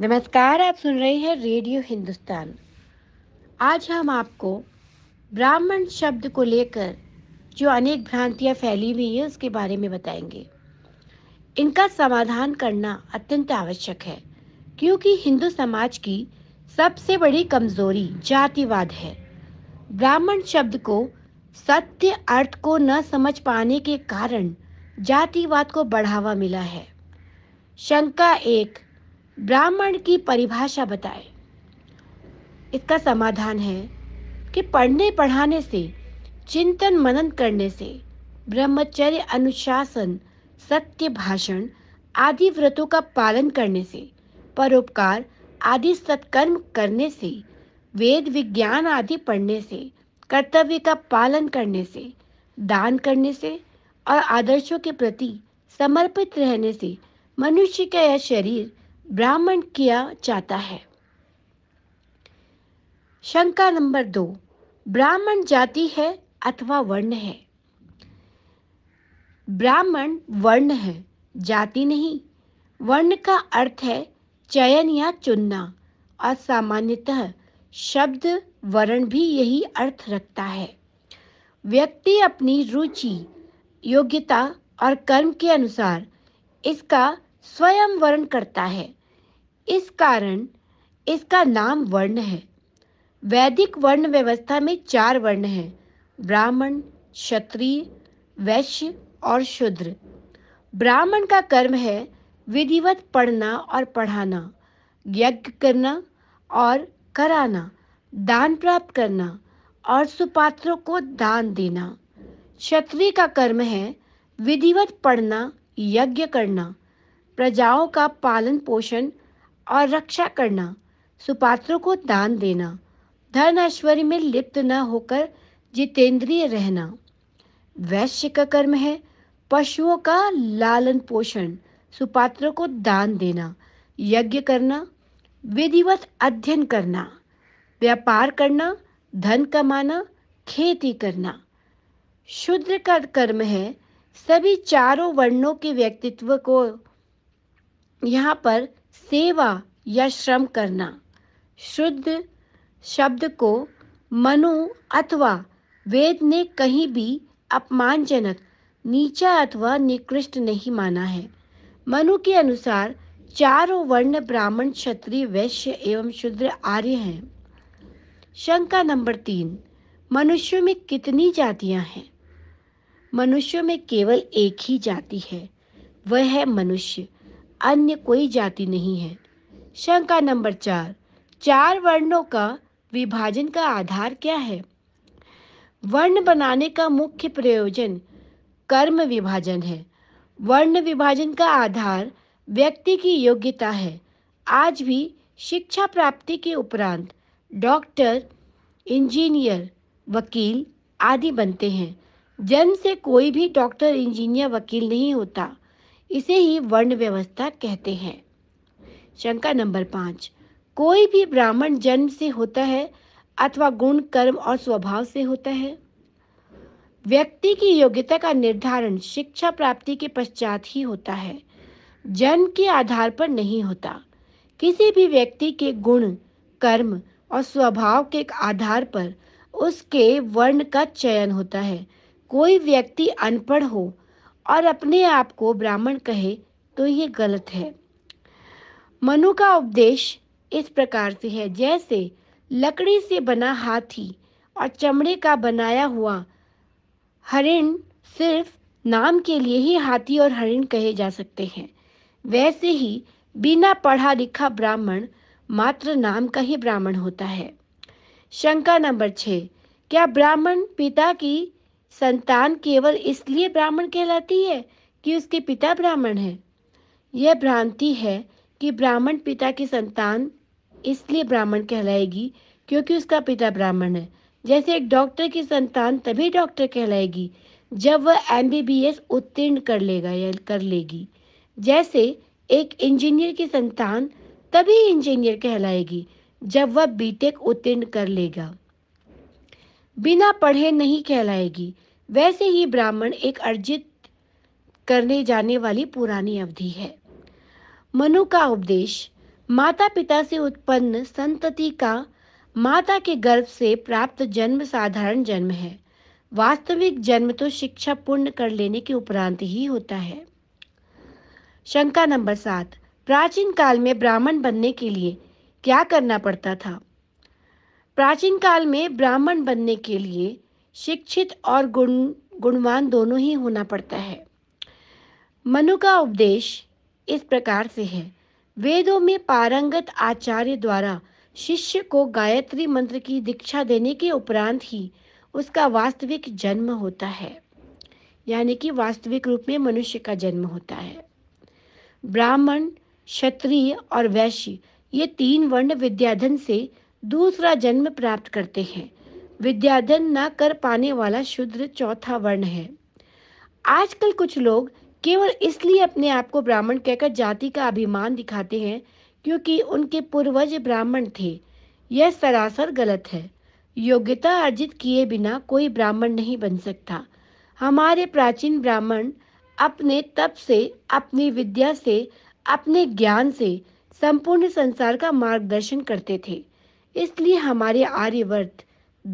नमस्कार आप सुन रहे हैं रेडियो हिंदुस्तान आज हम आपको ब्राह्मण शब्द को लेकर जो अनेक भ्रांतियां फैली हुई हैं उसके बारे में बताएंगे इनका समाधान करना अत्यंत आवश्यक है क्योंकि हिंदू समाज की सबसे बड़ी कमजोरी जातिवाद है ब्राह्मण शब्द को सत्य अर्थ को न समझ पाने के कारण जातिवाद को बढ़ावा मिला है शंका एक ब्राह्मण की परिभाषा बताए इसका समाधान है कि पढ़ने पढ़ाने से चिंतन मनन करने से ब्रह्मचर्य अनुशासन सत्य भाषण आदि व्रतों का पालन करने से परोपकार आदि सत्कर्म करने से वेद विज्ञान आदि पढ़ने से कर्तव्य का पालन करने से दान करने से और आदर्शों के प्रति समर्पित रहने से मनुष्य का यह शरीर ब्राह्मण किया जाता है शंका नंबर दो ब्राह्मण जाति है अथवा वर्ण है ब्राह्मण वर्ण है जाति नहीं वर्ण का अर्थ है चयन या चुनना और सामान्यतः शब्द वर्ण भी यही अर्थ रखता है व्यक्ति अपनी रुचि योग्यता और कर्म के अनुसार इसका स्वयं वर्ण करता है इस कारण इसका नाम वर्ण है वैदिक वर्ण व्यवस्था में चार वर्ण हैं ब्राह्मण क्षत्रिय वैश्य और शूद्र ब्राह्मण का कर्म है विधिवत पढ़ना और पढ़ाना यज्ञ करना और कराना दान प्राप्त करना और सुपात्रों को दान देना क्षत्रिय का कर्म है विधिवत पढ़ना यज्ञ करना प्रजाओं का पालन पोषण और रक्षा करना सुपात्रों को दान देना धन ऐश्वर्य में लिप्त न होकर जितेंद्रिय रहना वैश्य का कर्म है पशुओं का लालन पोषण सुपात्रों को दान देना यज्ञ करना विधिवत अध्ययन करना व्यापार करना धन कमाना खेती करना शुद्र का कर्म है सभी चारों वर्णों के व्यक्तित्व को यहाँ पर सेवा या श्रम करना शुद्ध शब्द को मनु अथवा वेद ने कहीं भी अपमानजनक नीचा अथवा निकृष्ट नहीं माना है मनु के अनुसार चारों वर्ण ब्राह्मण क्षत्रिय वैश्य एवं शुद्र आर्य हैं शंका नंबर तीन मनुष्यों में कितनी जातियां हैं मनुष्यों में केवल एक ही जाति है वह है मनुष्य अन्य कोई जाति नहीं है शंका नंबर चार चार वर्णों का विभाजन का आधार क्या है वर्ण बनाने का मुख्य प्रयोजन कर्म विभाजन है वर्ण विभाजन का आधार व्यक्ति की योग्यता है आज भी शिक्षा प्राप्ति के उपरांत डॉक्टर इंजीनियर वकील आदि बनते हैं जन्म से कोई भी डॉक्टर इंजीनियर वकील नहीं होता इसे ही वर्ण व्यवस्था कहते हैं शंका नंबर पाँच कोई भी ब्राह्मण जन्म से होता है अथवा गुण कर्म और स्वभाव से होता है व्यक्ति की योग्यता का निर्धारण शिक्षा प्राप्ति के पश्चात ही होता है जन्म के आधार पर नहीं होता किसी भी व्यक्ति के गुण कर्म और स्वभाव के आधार पर उसके वर्ण का चयन होता है कोई व्यक्ति अनपढ़ हो और अपने आप को ब्राह्मण कहे तो ये गलत है मनु का उपदेश इस प्रकार से है जैसे लकड़ी से बना हाथी और चमड़े का बनाया हुआ हरिण सिर्फ नाम के लिए ही हाथी और हरिण कहे जा सकते हैं वैसे ही बिना पढ़ा लिखा ब्राह्मण मात्र नाम का ही ब्राह्मण होता है शंका नंबर छः क्या ब्राह्मण पिता की संतान केवल इसलिए ब्राह्मण कहलाती है कि उसके पिता ब्राह्मण है यह भ्रांति है कि ब्राह्मण पिता की संतान इसलिए ब्राह्मण कहलाएगी क्योंकि उसका पिता ब्राह्मण है जैसे एक डॉक्टर की संतान तभी डॉक्टर कहलाएगी जब वह एम बी बी एस उत्तीर्ण कर लेगा या कर लेगी जैसे एक इंजीनियर की संतान तभी इंजीनियर कहलाएगी जब वह बीटेक उत्तीर्ण कर लेगा बिना पढ़े नहीं कहलाएगी वैसे ही ब्राह्मण एक अर्जित करने जाने वाली पुरानी अवधि है मनु का उपदेश माता पिता से उत्पन्न संतति का माता के गर्भ से प्राप्त जन्म साधारण जन्म है वास्तविक जन्म तो शिक्षा पूर्ण कर लेने के उपरांत ही होता है शंका नंबर सात प्राचीन काल में ब्राह्मण बनने के लिए क्या करना पड़ता था प्राचीन काल में ब्राह्मण बनने के लिए शिक्षित और गुण गुणवान दोनों ही होना पड़ता है मनु का उपदेश इस प्रकार से है वेदों में पारंगत आचार्य द्वारा शिष्य को गायत्री मंत्र की दीक्षा देने के उपरांत ही उसका वास्तविक जन्म होता है यानी कि वास्तविक रूप में मनुष्य का जन्म होता है ब्राह्मण क्षत्रिय और वैश्य ये तीन वर्ण विद्याधन से दूसरा जन्म प्राप्त करते हैं विद्याधन न कर पाने वाला शुद्र चौथा वर्ण है आजकल कुछ लोग केवल इसलिए अपने आप को ब्राह्मण कहकर जाति का अभिमान दिखाते हैं क्योंकि उनके पूर्वज ब्राह्मण थे यह सरासर गलत है योग्यता अर्जित किए बिना कोई ब्राह्मण नहीं बन सकता हमारे प्राचीन ब्राह्मण अपने तप से अपनी विद्या से अपने ज्ञान से संपूर्ण संसार का मार्गदर्शन करते थे इसलिए हमारे आर्यवर्त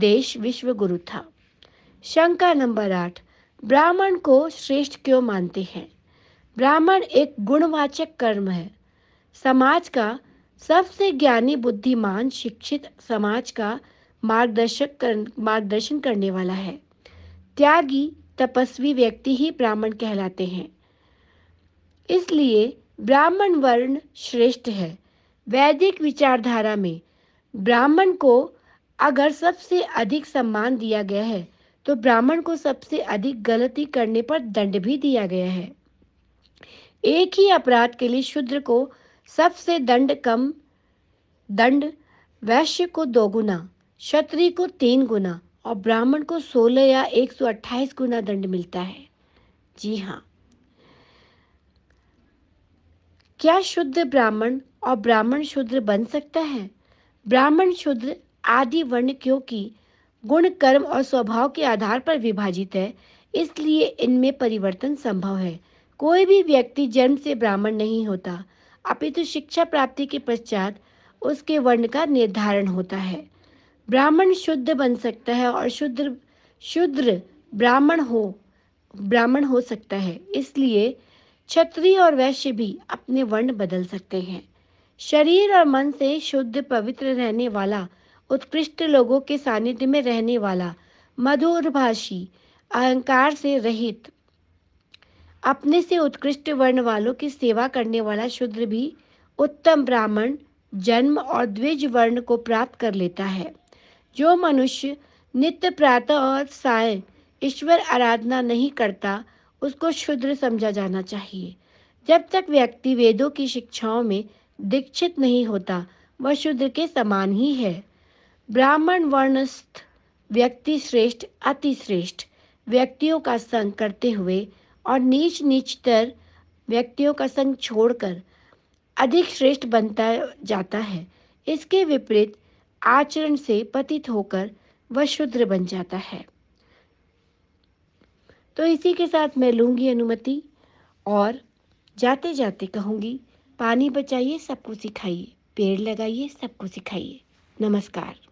देश विश्व गुरु था शंका नंबर आठ ब्राह्मण को श्रेष्ठ क्यों मानते हैं ब्राह्मण एक गुणवाचक कर्म है समाज का सबसे ज्ञानी बुद्धिमान शिक्षित समाज का मार्गदर्शक कर, मार्गदर्शन करने वाला है त्यागी तपस्वी व्यक्ति ही ब्राह्मण कहलाते हैं इसलिए ब्राह्मण वर्ण श्रेष्ठ है वैदिक विचारधारा में ब्राह्मण को अगर सबसे अधिक सम्मान दिया गया है तो ब्राह्मण को सबसे अधिक गलती करने पर दंड भी दिया गया है एक ही अपराध के लिए शूद्र को सबसे दंड कम दंड वैश्य को दो गुना क्षत्रिय को तीन गुना और ब्राह्मण को सोलह या एक सौ अट्ठाईस गुना दंड मिलता है जी हाँ क्या शुद्ध ब्राह्मण और ब्राह्मण शूद्र बन सकता है ब्राह्मण शुद्र आदि वर्ण क्योंकि गुण कर्म और स्वभाव के आधार पर विभाजित है इसलिए इनमें परिवर्तन संभव है कोई भी व्यक्ति जन्म से ब्राह्मण नहीं होता अपितु शिक्षा प्राप्ति के पश्चात उसके वर्ण का निर्धारण होता है ब्राह्मण शुद्ध बन सकता है और शुद्र शुद्र ब्राह्मण हो ब्राह्मण हो सकता है इसलिए क्षत्रिय और वैश्य भी अपने वर्ण बदल सकते हैं शरीर और मन से शुद्ध पवित्र रहने वाला उत्कृष्ट लोगों के सानिध्य में रहने वाला मधुर भाषी अहंकार से रहित अपने से उत्कृष्ट वर्ण वालों की सेवा करने वाला शुद्र भी उत्तम ब्राह्मण जन्म और द्विज वर्ण को प्राप्त कर लेता है जो मनुष्य नित्य प्रातः और साय ईश्वर आराधना नहीं करता उसको शुद्र समझा जाना चाहिए जब तक व्यक्ति वेदों की शिक्षाओं में दीक्षित नहीं होता वह शुद्ध के समान ही है ब्राह्मण वर्णस्थ व्यक्ति श्रेष्ठ अति श्रेष्ठ व्यक्तियों का संग करते हुए और नीच नीचतर व्यक्तियों का संग छोड़कर अधिक श्रेष्ठ बनता जाता है इसके विपरीत आचरण से पतित होकर वह शुद्र बन जाता है तो इसी के साथ मैं लूँगी अनुमति और जाते जाते कहूँगी पानी बचाइए सबको सिखाइए पेड़ लगाइए सबको सिखाइए नमस्कार